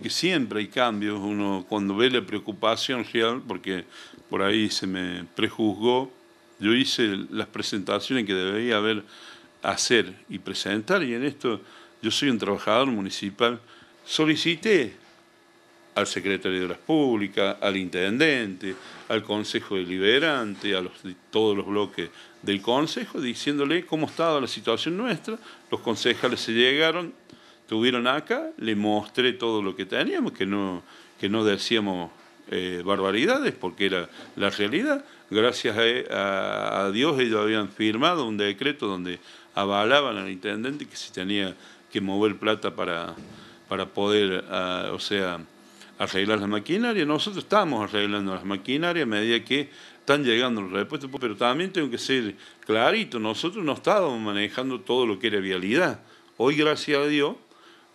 que siempre hay cambios, uno cuando ve la preocupación real, porque por ahí se me prejuzgó, yo hice las presentaciones que debía haber hacer y presentar, y en esto yo soy un trabajador municipal, solicité al secretario de las Públicas, al intendente, al Consejo Deliberante, a los, todos los bloques del Consejo, diciéndole cómo estaba la situación nuestra, los concejales se llegaron, estuvieron acá, le mostré todo lo que teníamos, que no, que no decíamos eh, barbaridades, porque era la realidad. Gracias a, Dios ellos habían firmado un decreto donde avalaban al intendente que se tenía que mover plata para, para poder, ah, o sea, arreglar la maquinaria Nosotros estábamos arreglando las maquinarias a medida que están llegando los repuestos, pero también tengo que ser clarito, nosotros no estábamos manejando todo lo que era vialidad. Hoy, gracias a Dios,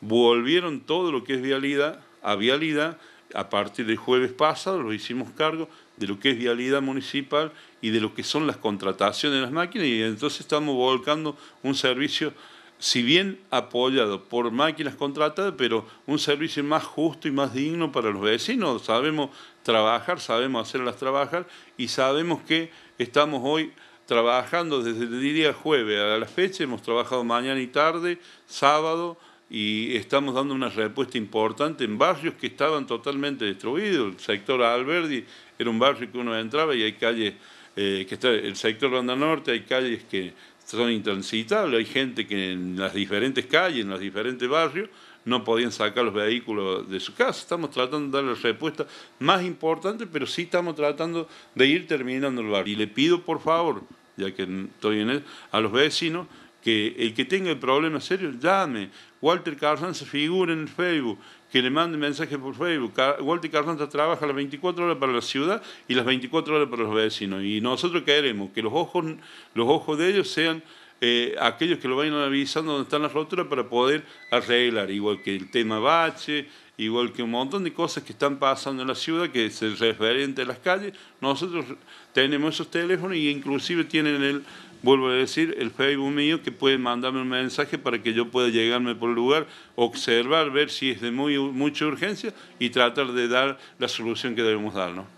volvieron todo lo que es vialidad a vialidad. A partir del jueves pasado lo hicimos cargo de lo que es vialidad municipal y de lo que son las contrataciones de las máquinas y entonces estamos volcando un servicio, si bien apoyado por máquinas contratadas, pero un servicio más justo y más digno para los vecinos. Sabemos trabajar, sabemos hacerlas trabajar y sabemos que estamos hoy trabajando desde el día jueves a la fecha, hemos trabajado mañana y tarde, sábado, y estamos dando una respuesta importante en barrios que estaban totalmente destruidos. El sector Alberdi era un barrio que uno entraba y hay calles eh, que está, el sector Ronda Norte hay calles que son intransitables, hay gente que en las diferentes calles, en los diferentes barrios, no podían sacar los vehículos de su casa. Estamos tratando de dar la respuesta más importante, pero sí estamos tratando de ir terminando el barrio. Y le pido, por favor, ya que estoy en él, a los vecinos que el que tenga el problema serio, llame. Walter Carson se figura en el Facebook, que le mande mensaje por Facebook. Walter Carson trabaja las 24 horas para la ciudad y las 24 horas para los vecinos. Y nosotros queremos que los ojos, los ojos de ellos sean eh, aquellos que lo vayan avisando donde están las roturas para poder arreglar, igual que el tema bache, igual que un montón de cosas que están pasando en la ciudad, que se el referente de las calles, nosotros tenemos esos teléfonos y inclusive tienen el vuelvo a decir, el Facebook mío que puede mandarme un mensaje para que yo pueda llegarme por el lugar, observar, ver si es de muy, mucha urgencia y tratar de dar la solución que debemos dar. ¿no?